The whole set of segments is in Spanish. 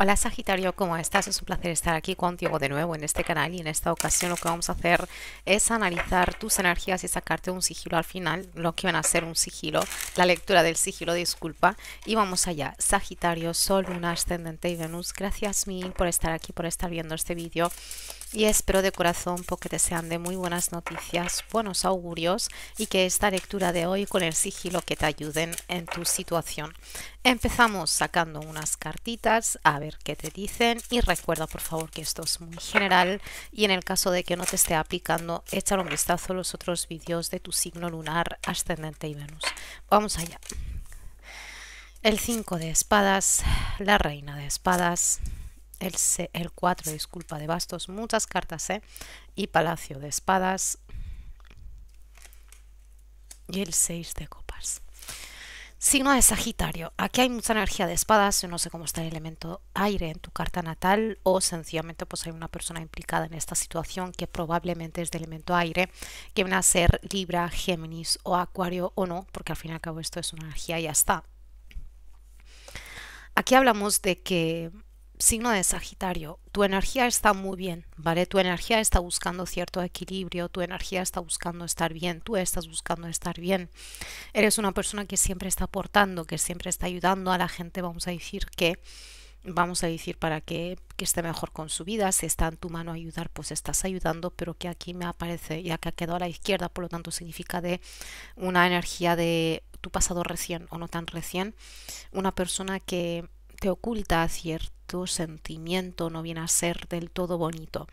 Hola Sagitario, ¿cómo estás? Es un placer estar aquí contigo de nuevo en este canal y en esta ocasión lo que vamos a hacer es analizar tus energías y sacarte un sigilo al final, lo que van a ser un sigilo, la lectura del sigilo, disculpa, y vamos allá. Sagitario, Sol, Luna, Ascendente y Venus, gracias mil por estar aquí, por estar viendo este vídeo y espero de corazón porque te sean de muy buenas noticias, buenos augurios y que esta lectura de hoy con el sigilo que te ayuden en tu situación. Empezamos sacando unas cartitas, a ver que te dicen y recuerda por favor que esto es muy general y en el caso de que no te esté aplicando, échale un vistazo a los otros vídeos de tu signo lunar, ascendente y Venus. Vamos allá. El 5 de espadas, la reina de espadas, el, el 4, disculpa, de bastos, muchas cartas, ¿eh? Y palacio de espadas y el 6 de copas. Signo de Sagitario. Aquí hay mucha energía de espadas. Yo no sé cómo está el elemento aire en tu carta natal o sencillamente pues hay una persona implicada en esta situación que probablemente es de elemento aire, que van a ser Libra, Géminis o Acuario o no, porque al fin y al cabo esto es una energía y ya está. Aquí hablamos de que signo de Sagitario, tu energía está muy bien, ¿vale? Tu energía está buscando cierto equilibrio, tu energía está buscando estar bien, tú estás buscando estar bien. Eres una persona que siempre está aportando, que siempre está ayudando a la gente, vamos a decir que vamos a decir para que, que esté mejor con su vida, si está en tu mano ayudar, pues estás ayudando, pero que aquí me aparece, ya que ha quedado a la izquierda, por lo tanto significa de una energía de tu pasado recién o no tan recién, una persona que te oculta cierto tu sentimiento no viene a ser del todo bonito.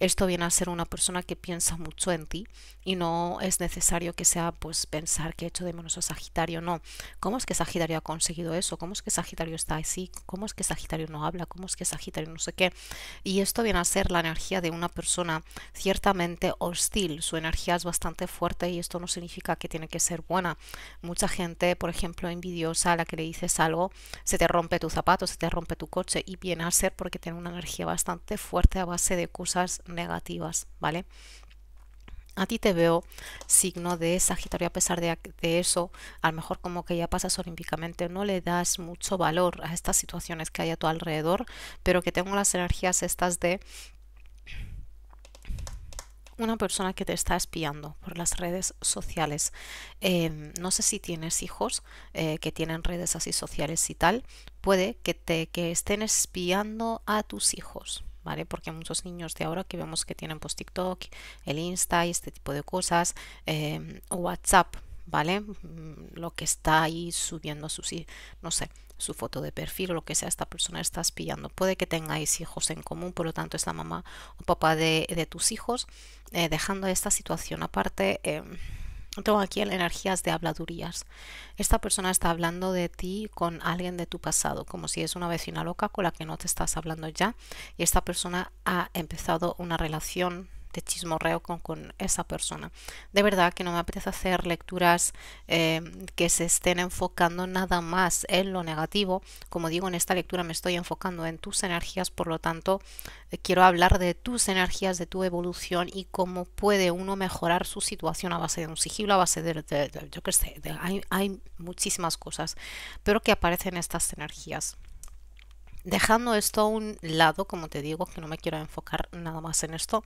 Esto viene a ser una persona que piensa mucho en ti y no es necesario que sea pues pensar que he hecho de menos a Sagitario, no. ¿Cómo es que Sagitario ha conseguido eso? ¿Cómo es que Sagitario está así? ¿Cómo es que Sagitario no habla? ¿Cómo es que Sagitario no sé qué? Y esto viene a ser la energía de una persona ciertamente hostil. Su energía es bastante fuerte y esto no significa que tiene que ser buena. Mucha gente, por ejemplo, envidiosa a la que le dices algo, se te rompe tu zapato, se te rompe tu coche bien viene a ser porque tiene una energía bastante fuerte a base de cosas negativas, ¿vale? A ti te veo signo de Sagitario, a pesar de, de, eso, a lo mejor como que ya pasas olímpicamente, no le das mucho valor a estas situaciones que hay a tu alrededor, pero que tengo las energías estas de una persona que te está espiando por las redes sociales. Em, no sé si tienes hijos eh, que tienen redes así sociales y tal. Puede que, te, que estén espiando a tus hijos. ¿Vale? Porque muchos niños de ahora que vemos que tienen post pues, TikTok, el Insta y este tipo de cosas, em, WhatsApp, ¿vale? Mm, lo que está ahí subiendo su, no sé, su foto de perfil o lo que sea, esta persona está pillando Puede que tengáis hijos en común, por lo tanto es la mamá o papá de, tus hijos, eh, dejando esta situación aparte. Em, tengo aquí energías de habladurías. Esta persona está hablando de ti con alguien de tu pasado, como si es una vecina loca con la que no te estás hablando ya. Y esta persona ha empezado una relación de chismorreo con, con, esa persona. De verdad que no me apetece hacer lecturas eh, que se estén enfocando nada más en lo negativo. Como digo, en esta lectura me estoy enfocando en tus energías, por lo tanto, eh, quiero hablar de tus energías, de tu evolución y cómo puede uno mejorar su situación a base de un sigilo, a base de, yo qué sé, hay, hay muchísimas cosas, pero que aparecen estas energías. Dejando esto a un lado, como te digo, que no me quiero enfocar nada más en esto,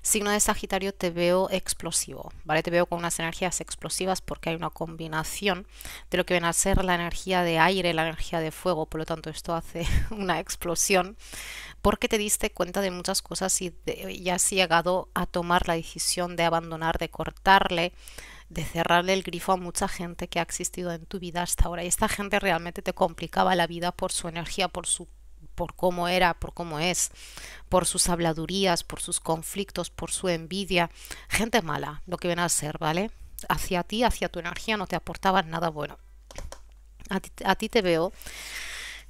signo de Sagitario te veo explosivo, ¿vale? Te veo con unas energías explosivas porque hay una combinación de lo que viene a ser la energía de aire, la energía de fuego, por lo tanto esto hace una explosión porque te diste cuenta de muchas cosas y, ya y has llegado a tomar la decisión de abandonar, de cortarle de cerrarle el grifo a mucha gente que ha existido en tu vida hasta ahora. Y esta gente realmente te complicaba la vida por su energía, por su por cómo era, por cómo es, por sus habladurías, por sus conflictos, por su envidia. Gente mala, lo que ven a ser, ¿vale? Hacia ti, hacia tu energía no te aportaban nada bueno. A ti, a ti te veo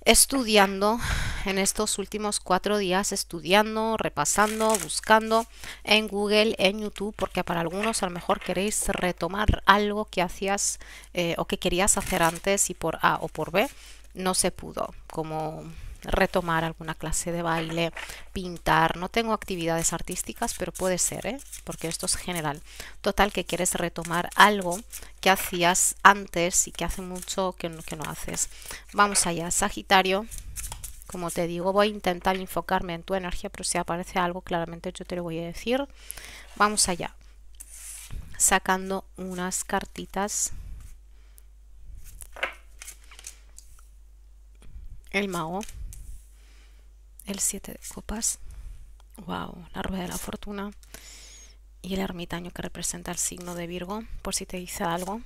estudiando en estos últimos cuatro días, estudiando, repasando, buscando en Google, en YouTube, porque para algunos a lo mejor queréis retomar algo que hacías eh, o que querías hacer antes y por A o por B no se pudo, como retomar alguna clase de baile, pintar. No tengo actividades artísticas, pero puede ser, ¿eh? porque esto es general. Total, que quieres retomar algo que hacías antes y que hace mucho que no, que no haces. Vamos allá, Sagitario. Como te digo, voy a intentar enfocarme en tu energía, pero si aparece algo, claramente yo te lo voy a decir. Vamos allá. Sacando unas cartitas. El mago el siete de copas, wow, la rueda de la fortuna y el ermitaño que representa el signo de Virgo, por si te dice algo.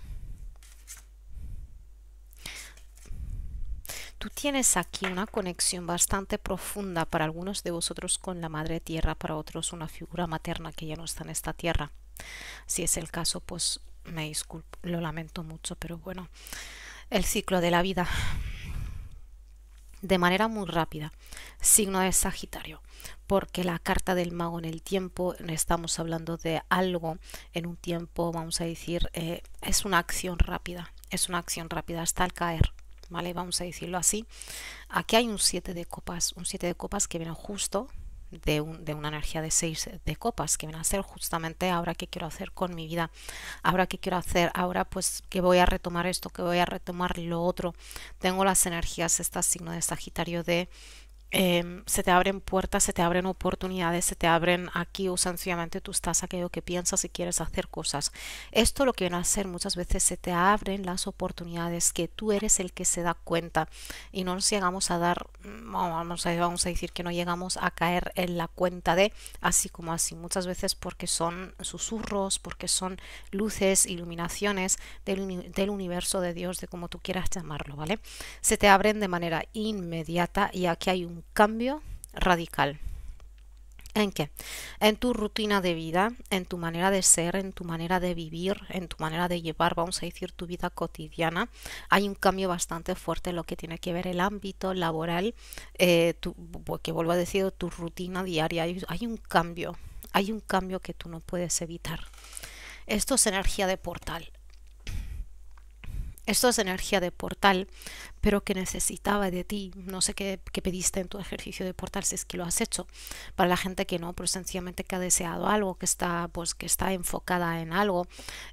Tú tienes aquí una conexión bastante profunda para algunos de vosotros con la Madre Tierra, para otros una figura materna que ya no está en esta tierra. Si es el caso, pues me disculpo, lo lamento mucho, pero bueno, el ciclo de la vida de manera muy rápida. Signo de Sagitario, porque la carta del mago en el tiempo, estamos hablando de algo en un tiempo, vamos a decir, eh, es una acción rápida, es una acción rápida hasta el caer. ¿Vale? Vamos a decirlo así. Aquí hay un 7 de copas, un 7 de copas que viene justo de, un, de, una energía de seis de copas, que viene a ser justamente ahora que quiero hacer con mi vida, ahora que quiero hacer, ahora pues que voy a retomar esto, que voy a retomar lo otro. Tengo las energías, este signo de Sagitario de Em, se te abren puertas, se te abren oportunidades, se te abren aquí o sencillamente tú estás aquello que piensas y quieres hacer cosas. Esto lo que viene a hacer muchas veces se te abren las oportunidades que tú eres el que se da cuenta y no nos llegamos a dar, mm, vamos a, vamos a decir que no llegamos a caer en la cuenta de así como así, muchas veces porque son susurros, porque son luces, iluminaciones del, del universo de Dios, de como tú quieras llamarlo, ¿vale? Se te abren de manera inmediata y aquí hay un cambio radical. ¿En qué? En tu rutina de vida, en tu manera de ser, en tu manera de vivir, en tu manera de llevar, vamos a decir, tu vida cotidiana, hay un cambio bastante fuerte lo que tiene que ver el ámbito laboral, porque eh, que vuelvo a decir, tu rutina diaria. hay un cambio, hay un cambio que tú no puedes evitar. Esto es energía de portal. Esto es energía de portal, pero que necesitaba de ti. No sé qué, pediste en tu ejercicio de portal, si es que lo has hecho. Para la gente que no, pero sencillamente que ha deseado algo, que está, pues, que está enfocada en algo,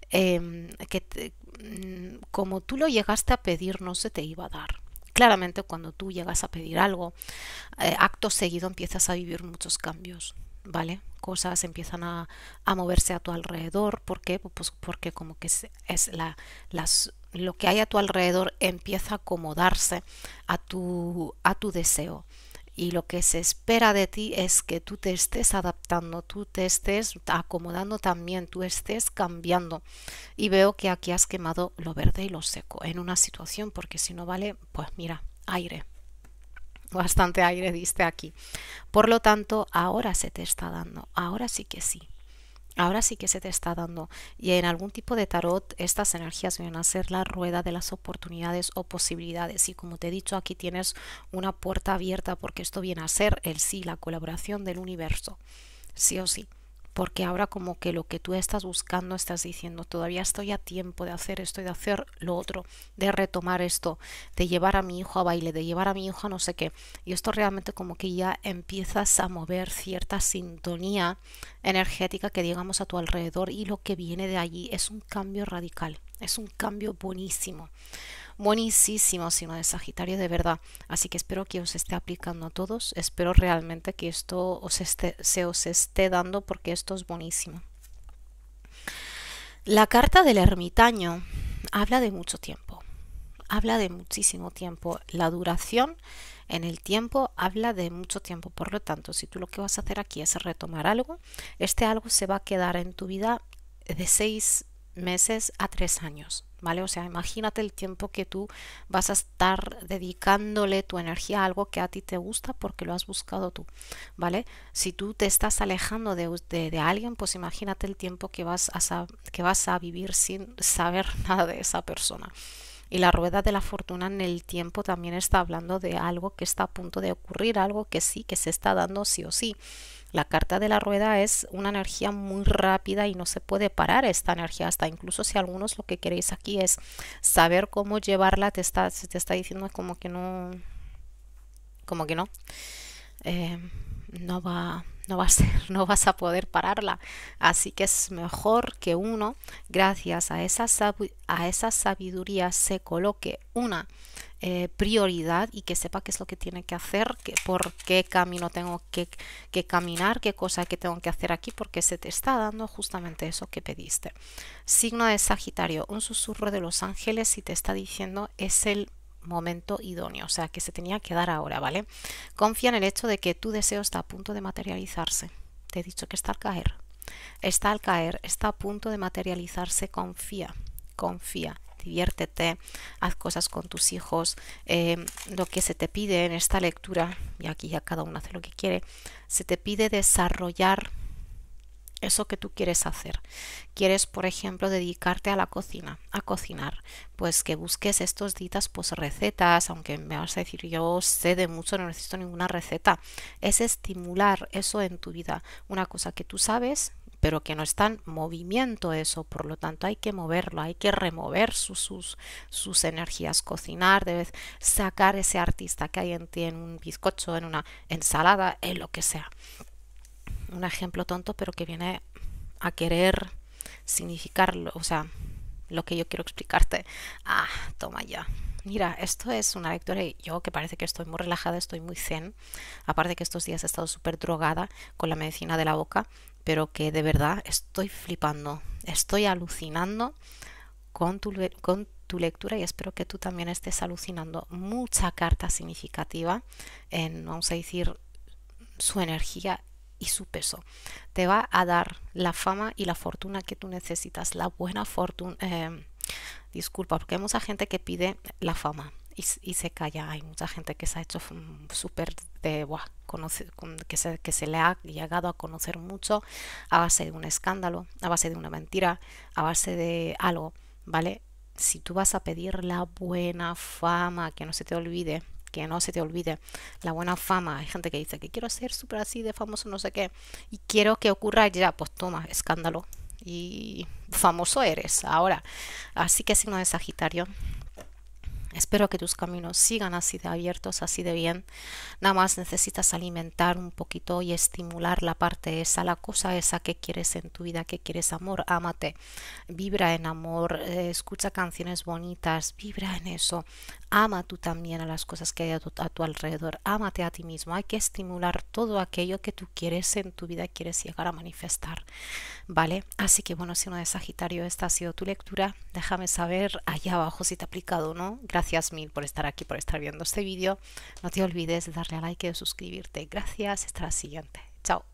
em, que mm, como tú lo llegaste a pedir, no se te iba a dar. Claramente cuando tú llegas a pedir algo, eh, acto seguido empiezas a vivir muchos cambios. ¿vale? Cosas empiezan a, moverse a tu alrededor. ¿Por qué? Pues, pues porque como que es, es la, las, lo que hay a tu alrededor empieza a acomodarse a tu, a tu deseo y lo que se espera de ti es que tú te estés adaptando, tú te estés acomodando también, tú estés cambiando. Y veo que aquí has quemado lo verde y lo seco en una situación, porque si no vale, pues mira, aire. Bastante aire diste aquí. Por lo tanto, ahora se te está dando, ahora sí que sí. Ahora sí que se te está dando. Y en algún tipo de tarot, estas energías vienen a ser la rueda de las oportunidades o posibilidades. Y como te he dicho, aquí tienes una puerta abierta porque esto viene a ser el sí, la colaboración del universo. Sí o sí porque ahora como que lo que tú estás buscando estás diciendo todavía estoy a tiempo de hacer esto, y de hacer lo otro, de retomar esto, de llevar a mi hijo a baile, de llevar a mi hijo a no sé qué. Y esto realmente como que ya empiezas a mover cierta sintonía energética que digamos a tu alrededor y lo que viene de allí es un cambio radical, es un cambio buenísimo buenísimo sino de Sagitario, de verdad. Así que espero que os esté aplicando a todos. Espero realmente que esto os se os esté dando porque esto es buenísimo. La carta del ermitaño habla de mucho tiempo. Habla de muchísimo tiempo. La duración en el tiempo habla de mucho tiempo. Por lo tanto, si tú lo que vas a hacer aquí es retomar algo, este algo se va a quedar en tu vida de seis meses a tres años. O sea, imagínate el tiempo que tú vas a estar dedicándole tu energía a algo que a ti te gusta porque lo has buscado tú, ¿vale? Si tú te estás alejando de, alguien, pues imagínate el tiempo que vas, a, que vas a vivir sin saber nada de esa persona. Y la rueda de la fortuna en el tiempo también está hablando de algo que está a punto de ocurrir, algo que sí, que se está dando sí o sí. La carta de la rueda es una energía muy rápida y no se puede parar esta energía. Hasta incluso si algunos lo que queréis aquí es saber cómo llevarla, te está, te está diciendo como que no, como que no, eh, no va, no vas a poder pararla. Así que es mejor que uno, gracias a esa, a esa sabiduría, se coloque una eh, prioridad y que sepa qué es lo que tiene que hacer, que, por qué camino tengo que, que caminar, qué cosa que tengo que hacer aquí, porque se te está dando justamente eso que pediste. Signo de Sagitario, un susurro de los ángeles y te está diciendo es el momento idóneo, o sea, que se tenía que dar ahora, ¿vale? Confía en el hecho de que tu deseo está a punto de materializarse. Te he dicho que está al caer. Está al caer, está a punto de materializarse, confía, confía, diviértete, haz cosas con tus hijos, eh, lo que se te pide en esta lectura, y aquí ya cada uno hace lo que quiere, se te pide desarrollar eso que tú quieres hacer. Quieres, por ejemplo, dedicarte a la cocina, a cocinar. Pues que busques estos ditas pues recetas, aunque me vas a decir yo sé de mucho, no necesito ninguna receta. Es estimular eso en tu vida. Una cosa que tú sabes, pero que no está en movimiento eso, por lo tanto hay que moverlo, hay que remover sus, sus, sus energías, cocinar, debes sacar ese artista que hay en ti, en un bizcocho, en una ensalada, en lo que sea un ejemplo tonto, pero que viene a querer significarlo, o sea, lo que yo quiero explicarte. Ah, toma ya. Mira, esto es una lectura y yo que parece que estoy muy relajada, estoy muy zen. Aparte que estos días he estado súper drogada con la medicina de la boca, pero que de verdad estoy flipando, estoy alucinando con tu, con tu lectura y espero que tú también estés alucinando mucha carta significativa en, vamos a decir, su energía y su peso. Te va a dar la fama y la fortuna que tú necesitas, la buena fortuna. Eh, disculpa, porque hay mucha gente que pide la fama y, se calla. Hay mucha gente que se ha hecho súper de buah. conoce, que se le ha llegado a conocer mucho a base de un escándalo, a base de una mentira, a base de algo, ¿vale? Si tú vas a pedir la buena fama, que no se te olvide, que no se te olvide la buena fama. Hay gente que dice que quiero ser súper así de famoso, no sé qué, y quiero que ocurra ya, pues toma, escándalo. Y famoso eres ahora. Así que signo de Sagitario, Espero que tus caminos sigan así de abiertos, así de bien. Nada más necesitas alimentar un poquito y estimular la parte esa, la cosa esa que quieres en tu vida, que quieres amor. Ámate, vibra en amor, eh, escucha canciones bonitas, vibra en eso. Ama tú también a las cosas que hay a tu, alrededor. Ámate a ti mismo. Hay que estimular todo aquello que tú quieres en tu vida, quieres llegar a manifestar. ¿Vale? Así que bueno, si no de Sagitario, esta ha sido tu lectura. Déjame saber allá abajo si te ha aplicado o no. Gracias mil por estar aquí, por estar viendo este vídeo. No te olvides de darle a like y de suscribirte. Gracias, hasta la siguiente. Chao.